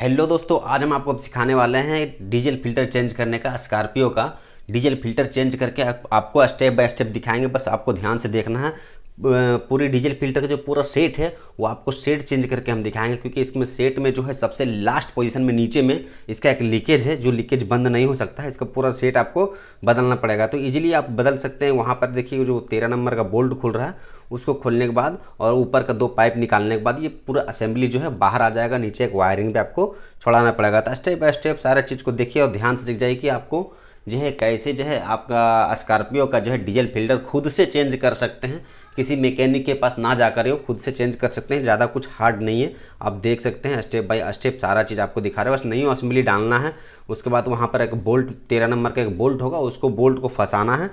hello दोस्तों आज हम आपको सिखाने वाले हैं डीजल फिल्टर चेंज करने का स्कॉर्पियो का डीजल फिल्टर चेंज करके आप, आपको स्टेप बाय स्टेप दिखाएंगे बस आपको ध्यान से देखना है पूरी डीजल फिल्टर का जो पूरा सेट है वो आपको सेट चेंज करके हम दिखाएंगे क्योंकि इसमें सेट में जो है सबसे लास्ट पोजीशन में नीचे में इसका एक लीकेज है जो लीकेज बंद नहीं हो सकता है इसका पूरा सेट आपको बदलना पड़ेगा तो ईजिली आप बदल सकते हैं वहाँ पर देखिए जो तेरह नंबर का बोल्ट खुल रहा है उसको खोलने के बाद और ऊपर का दो पाइप निकालने के बाद ये पूरा असेंबली जो है बाहर आ जाएगा नीचे एक वायरिंग भी आपको छोड़ाना पड़ेगा तो स्टेप बाय स्टेप सारा चीज़ को देखिए और ध्यान से सीख जाइए कि आपको जो है कैसे जो है आपका स्कॉर्पियो का जो है डीजल फिल्टर खुद से चेंज कर सकते हैं किसी मैकेनिक के पास ना जाकर ये खुद से चेंज कर सकते हैं ज़्यादा कुछ हार्ड नहीं है आप देख सकते हैं स्टेप बाय स्टेप सारा चीज़ आपको दिखा रहा है बस नहीं असम्बली डालना है उसके बाद वहाँ पर एक बोल्ट तेरह नंबर का एक बोल्ट होगा उसको बोल्ट को फंसाना है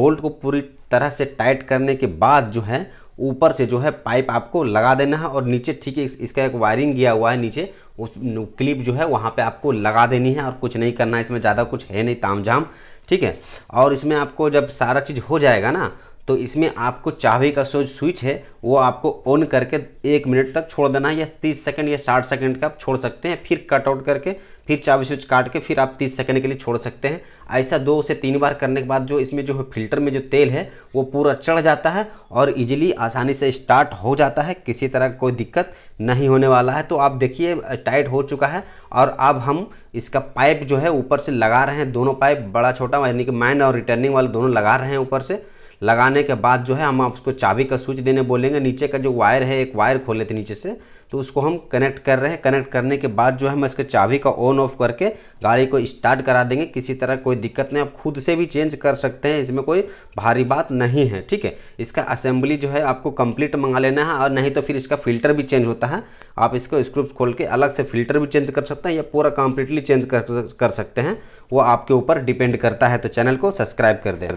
बोल्ट को पूरी तरह से टाइट करने के बाद जो है ऊपर से जो है पाइप आपको लगा देना है और नीचे ठीक है इसका एक वायरिंग गया हुआ है नीचे उस क्लिप जो है वहाँ पे आपको लगा देनी है और कुछ नहीं करना है इसमें ज़्यादा कुछ है नहीं तामझाम ठीक है और इसमें आपको जब सारा चीज़ हो जाएगा ना तो इसमें आपको चाबी का जो स्विच है वो आपको ऑन करके एक मिनट तक छोड़ देना है या तीस सेकेंड या साठ सेकेंड का आप छोड़ सकते हैं फिर कट आउट करके फिर चाबी स्विच काट के फिर आप तीस सेकेंड के लिए छोड़ सकते हैं ऐसा दो से तीन बार करने के बाद जो इसमें जो फिल्टर में जो तेल है वो पूरा चढ़ जाता है और ईजिली आसानी से स्टार्ट हो जाता है किसी तरह कोई दिक्कत नहीं होने वाला है तो आप देखिए टाइट हो चुका है और अब हम इसका पाइप जो है ऊपर से लगा रहे हैं दोनों पाइप बड़ा छोटा यानी कि माइन और रिटर्निंग वाले दोनों लगा रहे हैं ऊपर से लगाने के बाद जो है हम आपको चाबी का स्विच देने बोलेंगे नीचे का जो वायर है एक वायर खोले थे नीचे से तो उसको हम कनेक्ट कर रहे हैं कनेक्ट करने के बाद जो है हम इसके चाबी का ऑन ऑफ करके गाड़ी को स्टार्ट करा देंगे किसी तरह कोई दिक्कत नहीं आप खुद से भी चेंज कर सकते हैं इसमें कोई भारी बात नहीं है ठीक है इसका असेंबली जो है आपको कंप्लीट मंगा लेना है और नहीं तो फिर इसका फिल्टर भी चेंज होता है आप इसको स्क्रूप खोल के अलग से फिल्टर भी चेंज कर सकते हैं या पूरा कंप्लीटली चेंज कर, सकते हैं वो आपके ऊपर डिपेंड करता है तो चैनल को सब्सक्राइब कर दे